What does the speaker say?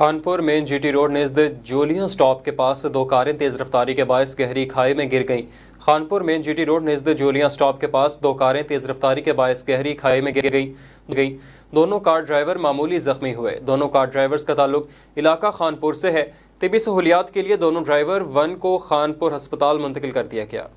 खानपुर में GT road नजद Jolia stop के पास दो कारें तेज रफ्तारी के बायस गहरी खाई में गिर गईं खानपुर जी जीटी रोड नजद जोलिया स्टॉप के पास दो कारें तेज रफ्तारी के बायस गहरी खाई में गिर गई गई दोनों कार ड्राइवर मामूली जख्मी हुए दोनों कार ड्राइवर्स का ताल्लुक इलाका खानपुर से है तिबी सहूलियात के लिए दोनों ड्राइवर वन को खानपुर हस्पताल मुंतकिल कर दिया गया